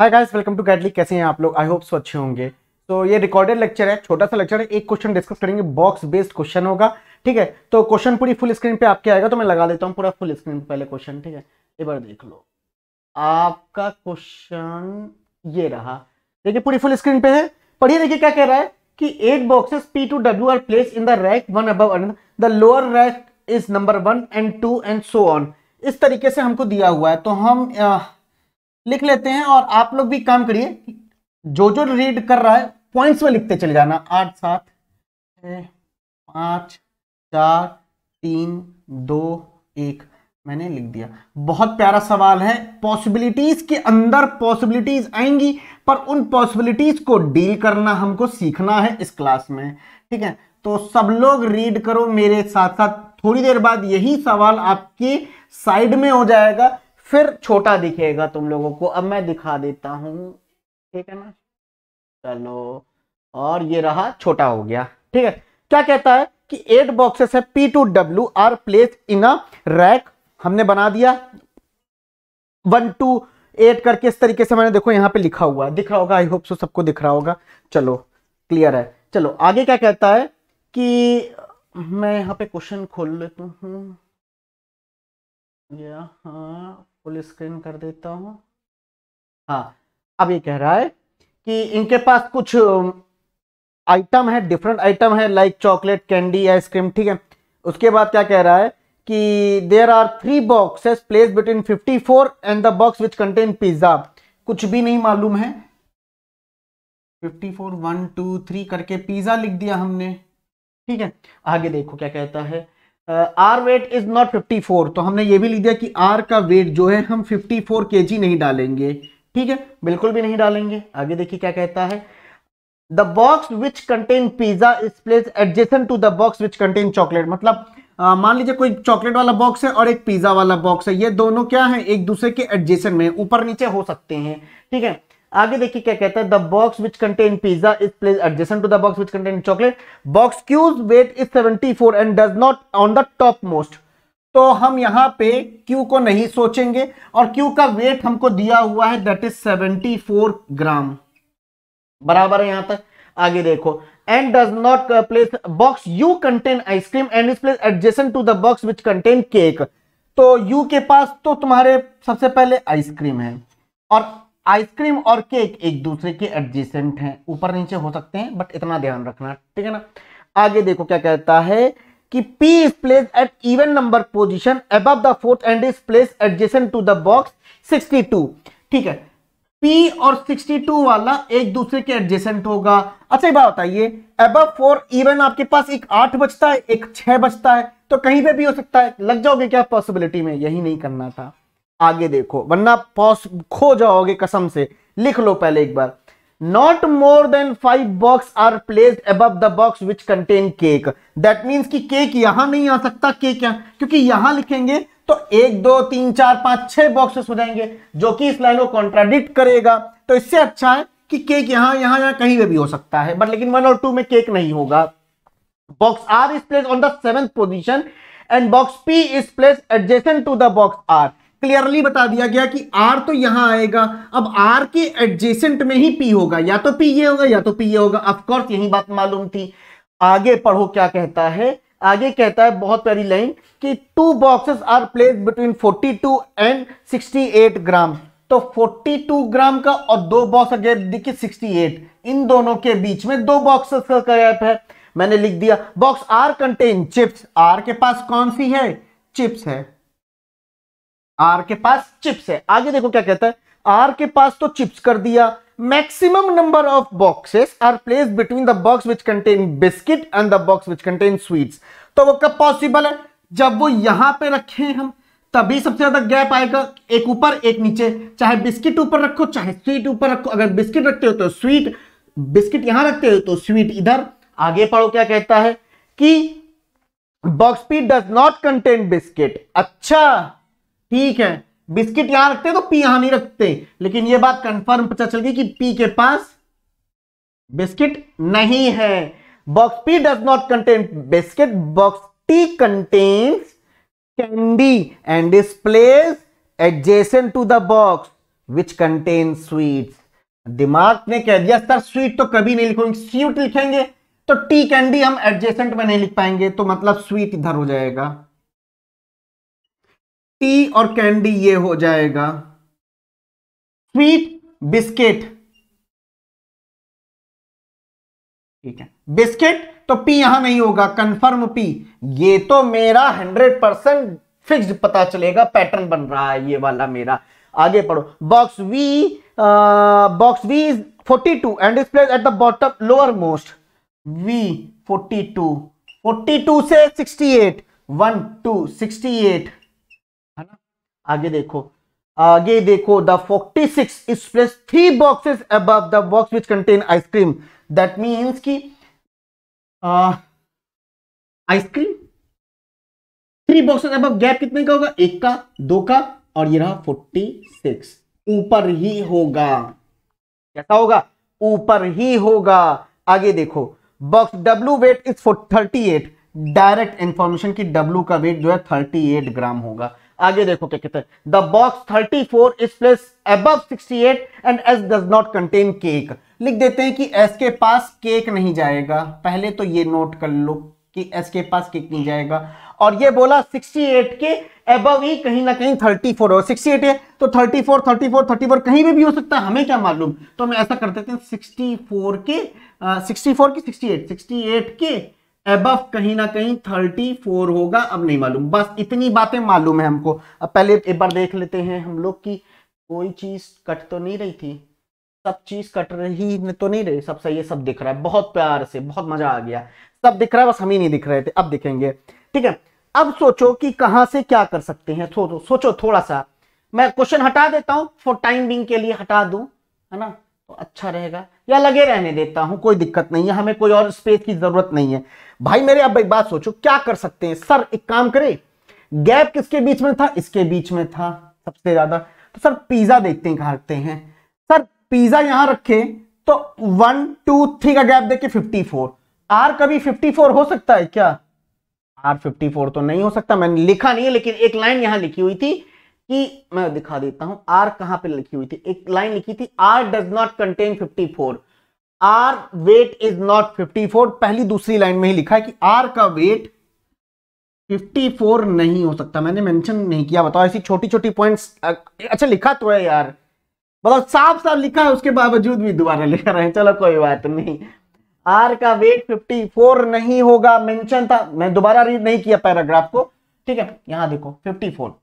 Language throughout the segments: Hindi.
हाय गाइस वेलकम टू गैडली कैसे हैं आप लोग आई होप सो अच्छे होंगे तो ये रिकॉर्डेड लेक्चर है छोटा सा लेक्चर है एक क्वेश्चन डिस्कस करेंगे बॉक्स बेस्ड क्वेश्चन होगा ठीक है तो क्वेश्चन पूरी फुल स्क्रीन पे आपके आएगा तो मैं लगा देता हूँ पूरा फुल स्क्रीन पे पहले क्वेश्चन ठीक है एक बार देख लो आपका क्वेश्चन ये रहा देखिए पूरी फुल स्क्रीन पे है पढ़िए देखिए क्या कह रहा है कि eight boxes P to W are place in the rack one अब the lower rack is number one and two and so on इस तरीके से हमको दिया हुआ है तो हम लिख लेते हैं और आप लोग भी काम करिए जो जो रीड कर रहा है पॉइंट्स में लिखते चले जाना आठ सात छः पाँच चार तीन दो एक मैंने लिख दिया बहुत प्यारा सवाल है पॉसिबिलिटीज के अंदर पॉसिबिलिटीज आएंगी पर उन पॉसिबिलिटीज को डील करना हमको सीखना है इस क्लास में ठीक है तो सब लोग रीड करो मेरे साथ साथ थोड़ी देर बाद यही सवाल आपके साइड में हो जाएगा फिर छोटा दिखेगा तुम लोगों को अब मैं दिखा देता हूँ ठीक है ना चलो और ये रहा छोटा हो गया ठीक है क्या कहता है कि एट बॉक्सेस है P to W are place in a rack हमने बना दिया वन टू एट करके इस तरीके से मैंने देखो यहां पे लिखा हुआ है दिख रहा होगा आई होप सो सबको दिख रहा होगा चलो क्लियर है चलो आगे क्या कहता है कि मैं यहाँ पे क्वेश्चन खोल लेता हूँ फुल स्क्रीन कर देता हूं हाँ अब ये कह रहा है कि इनके पास कुछ आइटम है डिफरेंट आइटम है लाइक चॉकलेट कैंडी आइसक्रीम ठीक है उसके बाद क्या कह रहा है कि there are three boxes place between 54 and the box which contain pizza कुछ भी नहीं मालूम है 54 फोर वन टू थ्री करके पिज्जा लिख दिया हमने ठीक है आगे देखो क्या कहता है आर वेट इज नॉट 54 तो हमने ये भी लिख दिया कि आर का वेट जो है हम 54 फोर नहीं डालेंगे ठीक है बिल्कुल भी नहीं डालेंगे आगे देखिए क्या कहता है the box which contain pizza is place adjacent to the box which contain chocolate मतलब uh, मान लीजिए कोई चॉकलेट वाला बॉक्स है और एक पिज्जा वाला बॉक्स है ये दोनों क्या है एक दूसरे के एडजेसन में ऊपर नीचे हो सकते हैं ठीक है आगे देखिए क्या कहता है the box which contain pizza is place adjacent to the box which contain chocolate box whose weight is seventy four and does not on the top most तो हम यहां पे क्यू को नहीं सोचेंगे और क्यू का वेट हमको दिया हुआ है that is seventy four gram बराबर है यहां तक आगे देखो and does not place box U contain ice cream and is place adjacent to the box which contain cake तो यू के पास तो तुम्हारे सबसे पहले आइसक्रीम है और आइसक्रीम और केक एक दूसरे के एडजेसेंट हैं ऊपर नीचे हो सकते हैं बट इतना ध्यान रखना ठीक है ना आगे देखो क्या कहता है कि P is placed at even number position above the fourth and is placed adjacent to the box 62 ठीक है P और 62 वाला एक दूसरे के एडजेसेंट होगा अच्छा एक बात बताइए अबव फोर इवन आपके पास एक आठ बचता है एक छह बचता है तो कहीं पे भी हो सकता है लग जाओगे क्या पॉसिबिलिटी में यही नहीं करना था आगे देखो वरना पॉस खो जाओगे कसम से लिख लो पहले एक बार not more than five box are placed अब the box which contain cake that means कि केक यहां नहीं आ सकता केक यहां क्योंकि यहां लिखेंगे तो एक दो तीन चार पांच छह बॉक्सेस हो जाएंगे जो कि इस लाइन को कॉन्ट्राडिक्ट करेगा तो इससे अच्छा है कि केक यहां यहां यहां कहीं पर भी हो सकता है बट लेकिन वन और टू में केक नहीं होगा box R is place on the seventh position and box P is place adjacent to the box R clearly बता दिया गया कि आर तो यहां आएगा अब आर के एडजेसेंट में ही पी होगा या तो पी ये होगा या तो पी ये होगा अफकोर्स यही बात मालूम थी आगे पढ़ो क्या कहता है आगे कहता है बहुत प्यारी लाइन कि two boxes are place between 42 and 68 gram तो 42 ग्राम का और दो बॉक्स अगर देखिए 68 इन दोनों के बीच में दो बॉक्सेस का गैप है मैंने लिख दिया box R contain chips R के पास कौन सी है चिप्स है आर के पास चिप्स है आगे देखो क्या कहता है आर के पास तो चिप्स कर दिया maximum number of boxes are place between the box which contain biscuit and the box which contain sweets तो वो कब पॉसिबल है जब वो यहां पे रखे हम तभी सबसे ज्यादा गैप आएगा एक ऊपर एक नीचे चाहे बिस्किट ऊपर रखो चाहे स्वीट ऊपर रखो अगर बिस्किट रखते हो तो स्वीट बिस्किट यहां रखते हो तो स्वीट इधर आगे पढ़ो क्या कहता है कि box P does not contain biscuit अच्छा ठीक है बिस्किट यहां रखते तो पी यहां नहीं रखते लेकिन यह बात कंफर्म पता चल गई कि पी के पास बिस्किट नहीं है box P does not contain biscuit box T contains candy and is place adjacent to the box which contain sweet दिमाग ने कह दिया सर स्वीट तो कभी नहीं लिखोगे स्वीट लिखेंगे तो टी कैंडी हम एडजेसेंट में नहीं लिख पाएंगे तो मतलब स्वीट इधर हो जाएगा टी और कैंडी ये हो जाएगा स्वीट बिस्किट ठीक है बिस्किट तो पी यहां नहीं होगा कंफर्म पी ये तो मेरा हंड्रेड परसेंट फिक्स पता चलेगा पैटर्न बन रहा है ये वाला मेरा आगे पढ़ो box V box V is 42 and is place at the bottom lower most V 42 42 से 68 1 2 68 आगे देखो आगे देखो the forty six is place three boxes अब the box which contain ice cream that means की आइसक्रीम थ्री बॉक्सेस अब गैप कितने का होगा एक का दो का और ये रहा फोर्टी सिक्स ऊपर ही होगा कैसा होगा ऊपर ही होगा आगे देखो box W weight is four thirty eight direct information की डब्ल्यू का वेट जो है थर्टी एट ग्राम होगा आगे देखो क्या कहते हैं the box 34 is place sixty eight and S does not contain cake लिख देते हैं कि एस के पास केक नहीं जाएगा पहले तो ये नोट कर लो कि एस के पास केक नहीं जाएगा और ये बोला 68 के अबव ही कहीं ना कहीं 34 और 68 है तो 34 34 34 कहीं भी, भी हो सकता है हमें क्या मालूम तो हम ऐसा करते थे 64 के आ, 64 की 68 68 के एबफ कहीं ना कहीं थर्टी फोर होगा अब नहीं मालूम बस इतनी बातें मालूम है हमको अब पहले एक बार देख लेते हैं हम लोग की कोई चीज कट तो नहीं रही थी सब चीज कट रही तो नहीं रही सब सही है सब दिख रहा है बहुत प्यार से बहुत मजा आ गया सब दिख रहा है बस हम ही नहीं दिख रहे थे अब दिखेंगे ठीक है अब सोचो कि कहाँ से क्या कर सकते हैं सोचो सोचो थोड़ा सा मैं क्वेश्चन हटा देता हूँ फॉर टाइम बिंग के लिए हटा दू है ना अच्छा रहेगा या लगे रहने देता हूं कोई दिक्कत नहीं है हमें कोई और स्पेस की जरूरत नहीं है भाई मेरे अब एक बात सोचो क्या कर सकते हैं सर एक काम करें गैप किसके बीच में था इसके बीच में था सबसे ज्यादा तो सर पिज्जा देखते हैं खाते हैं सर पिज्जा यहां रखे तो वन टू थ्री का गैप देखे फिफ्टी फोर आर कभी फिफ्टी फोर हो सकता है क्या आर फिफ्टी फोर तो नहीं हो सकता मैंने लिखा नहीं है लेकिन एक लाइन यहां लिखी हुई थी कि मैं दिखा देता हूं आर कहां पे लिखी हुई थी एक लाइन लिखी थी R does not contain 54 R weight is not 54 पहली दूसरी लाइन में ही लिखा है कि आर का वेट 54 नहीं हो सकता मैंने मेंशन नहीं किया बताओ ऐसी छोटी छोटी पॉइंट्स अच्छा लिखा तो है यार बताओ साफ साफ लिखा है उसके बावजूद भी दोबारा लिख रहे हैं चलो कोई बात नहीं आर का वेट फोर नहीं होगा मेंशन था मैं दोबारा रीड नहीं किया पैराग्राफ को ठीक है यहां देखो फोर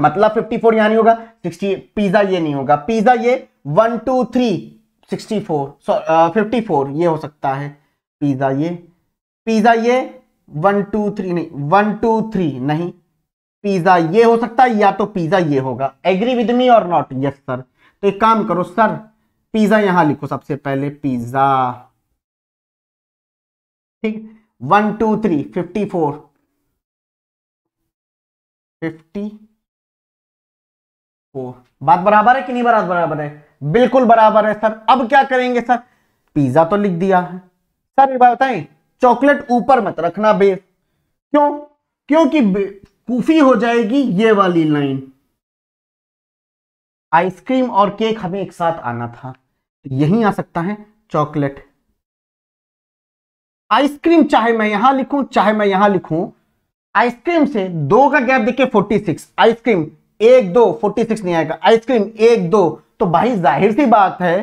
मतलब 54 यहाँ नहीं होगा 60 पिज्जा ये नहीं होगा पिज्जा ये one two three sixty four sorry fifty four ये हो सकता है पिज्जा ये पिज्जा ये वन टू थ्री नहीं वन टू थ्री नहीं पिज्जा ये हो सकता है या तो पिज्जा ये होगा एग्री विद मी और नॉट यस सर तो एक काम करो सर पिज्जा यहां लिखो सबसे पहले पिज्जा ठीक one two three fifty four fifty बात बराबर है कि नहीं बात बराबर है बिल्कुल बराबर है सर अब क्या करेंगे सर पिज्जा तो लिख दिया है सर एक बात बताएं चॉकलेट ऊपर मत रखना बेस क्यों क्योंकि कूफी हो जाएगी ये वाली लाइन आइसक्रीम और केक हमें एक साथ आना था तो यही आ सकता है चॉकलेट आइसक्रीम चाहे मैं यहां लिखूं चाहे मैं यहां लिखूं आइसक्रीम से दो का गैप देखिए 46 आइसक्रीम एक दो फोर्टी सिक्स नहीं आएगा आइसक्रीम एक दो तो भाई जाहिर सी बात है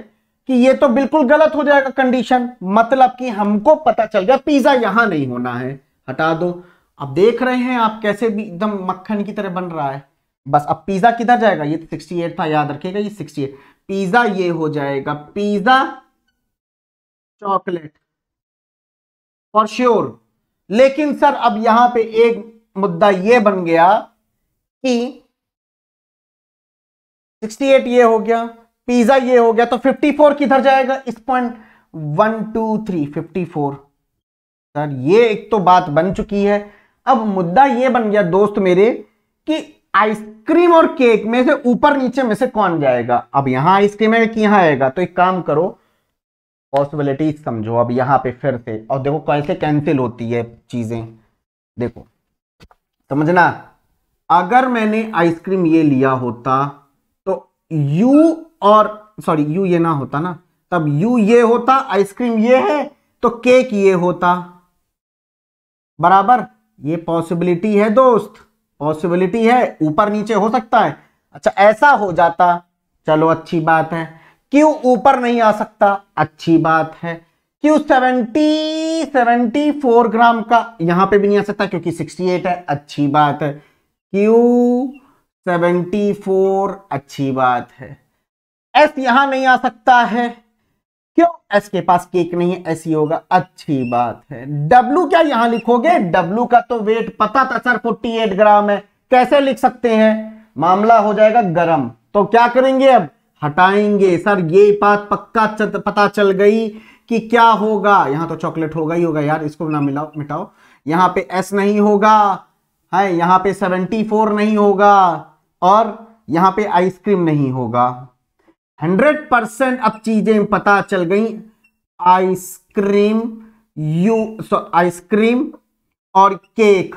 कि ये तो बिल्कुल गलत हो जाएगा कंडीशन मतलब कि हमको पता चल गया पिज्जा यहां नहीं होना है हटा दो अब देख रहे हैं आप कैसे भी एकदम मक्खन की तरह बन रहा है बस अब पिज्जा किधर जाएगा ये सिक्सटी तो एट था याद रखेगा ये सिक्सटी एट पिज्जा ये हो जाएगा पिज्जा चॉकलेट फॉर श्योर लेकिन सर अब यहां पे एक मुद्दा ये बन गया कि सिक्सटी एट ये हो गया पिज्जा ये हो गया तो फिफ्टी फोर किधर जाएगा इस point one two three fifty four sir ये एक तो बात बन चुकी है अब मुद्दा ये बन गया दोस्त मेरे कि आइसक्रीम और केक में से ऊपर नीचे में से कौन जाएगा अब यहां आइसक्रीम है कि यहां आएगा तो एक काम करो पॉसिबिलिटी समझो अब यहां पे फिर से और देखो कैसे कैंसिल होती है चीजें देखो समझना अगर मैंने आइसक्रीम ये लिया होता यू और सॉरी यू ये ना होता ना तब यू ये होता आइसक्रीम ये है तो केक ये होता बराबर ये पॉसिबिलिटी है दोस्त पॉसिबिलिटी है ऊपर नीचे हो सकता है अच्छा ऐसा हो जाता चलो अच्छी बात है क्यों ऊपर नहीं आ सकता अच्छी बात है क्यों सेवेंटी सेवेंटी फोर ग्राम का यहां पे भी नहीं आ सकता क्योंकि सिक्सटी एट है अच्छी बात है क्यों 74 अच्छी बात है एस यहां नहीं आ सकता है क्यों एस के पास केक नहीं है एस ही होगा अच्छी बात है डब्लू क्या यहां लिखोगे डब्लू का तो वेट पता था सर 48 ग्राम है कैसे लिख सकते हैं मामला हो जाएगा गरम तो क्या करेंगे अब हटाएंगे सर ये बात पक्का पता चल गई कि क्या होगा यहां तो चॉकलेट होगा ही होगा यार इसको ना मिलाओ मिटाओ यहां पे एस नहीं होगा है यहां पे 74 नहीं होगा और यहाँ पे आइसक्रीम नहीं होगा हंड्रेड परसेंट अब चीजें पता चल गई आइसक्रीम यू आइसक्रीम और केक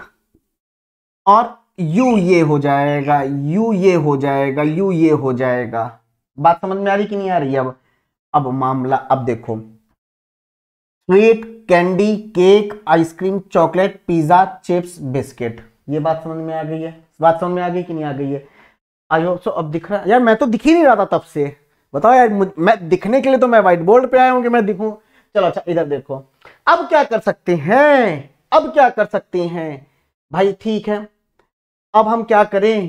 और यू ये हो जाएगा यू ये हो जाएगा यू ये हो जाएगा बात समझ में आ रही कि नहीं आ रही अब अब मामला अब देखो sweet candy cake ice cream chocolate pizza chips biscuit ये बात समझ में आ गई है बात समझ में आ गई कि नहीं आ गई है आई होप सो अब दिख रहा है यार मैं तो दिख ही नहीं रहा था तब से बताओ यार मैं दिखने के लिए तो मैं व्हाइट बोर्ड पे आया हूँ कि मैं दिखूं चलो अच्छा इधर देखो अब क्या कर सकते हैं अब क्या कर सकते हैं भाई ठीक है अब हम क्या करें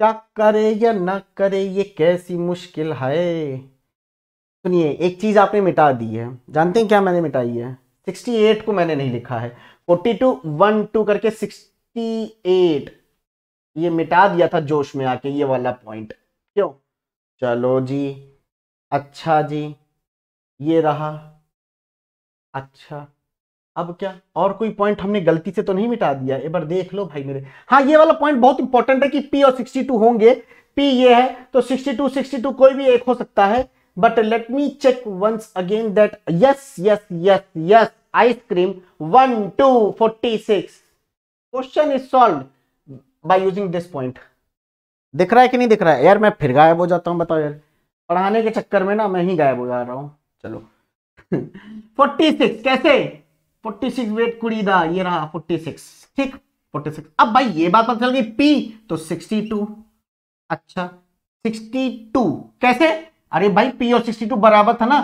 क्या करे या ना करे ये कैसी मुश्किल है सुनिए एक चीज़ आपने मिटा दी है जानते हैं क्या मैंने मिटाई है 68 को मैंने नहीं लिखा है 42 12 करके 68 ये मिटा दिया था जोश में आके ये वाला पॉइंट क्यों चलो जी अच्छा जी ये रहा अच्छा अब क्या और कोई पॉइंट हमने गलती से तो नहीं मिटा दिया एक बार देख लो भाई मेरे हाँ ये वाला पॉइंट बहुत इंपॉर्टेंट है कि पी और 62 होंगे पी ये है तो 62 62 कोई भी एक हो सकता है but let me check once again that yes yes yes yes ice cream one two forty six question is solve by using this point दिख रहा है कि नहीं दिख रहा है यार मैं फिर गायब हो जाता हूँ बताओ यार पढ़ाने के चक्कर में ना मैं ही गायब हो जा रहा हूँ चलो फोर्टी सिक्स कैसे फोर्टी सिक्स वेट कुड़ी दा ये रहा फोर्टी सिक्स ठीक फोर्टी सिक्स अब भाई ये बात पता चल गई पी तो सिक्सटी टू अच्छा सिक्सटी टू कैसे अरे भाई पी और सिक्सटी टू बराबर था ना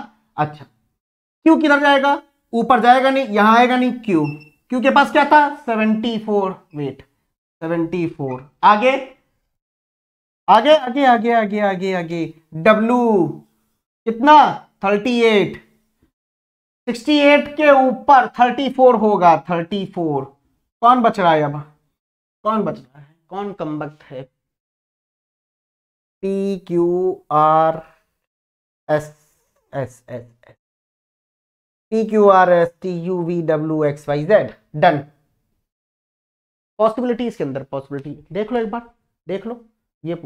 अच्छा क्यू किधर जाएगा ऊपर जाएगा नहीं यहां आएगा नहीं क्यू क्यू के पास क्या था seventy four wait seventy four आगे आगे आगे आगे आगे आगे आगे डब्लू कितना थर्टी एट सिक्सटी एट के ऊपर थर्टी फोर होगा थर्टी फोर कौन बच रहा है अब कौन बच रहा है कौन कम वक्त है P Q R S S S S P Q R S T U V W X Y Z done possibility इसके अंदर पॉसिबिलिटी देख लो एक बार देख लो ये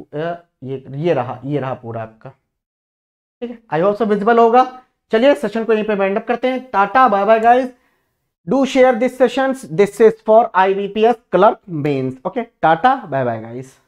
ये ये रहा ये रहा पूरा आपका ठीक है आई होप सो विजिबल होगा चलिए सेशन को यहीं पे वाइंड अप करते हैं tata bye bye guys do share this sessions this is for IBPS B P club mains okay tata bye bye guys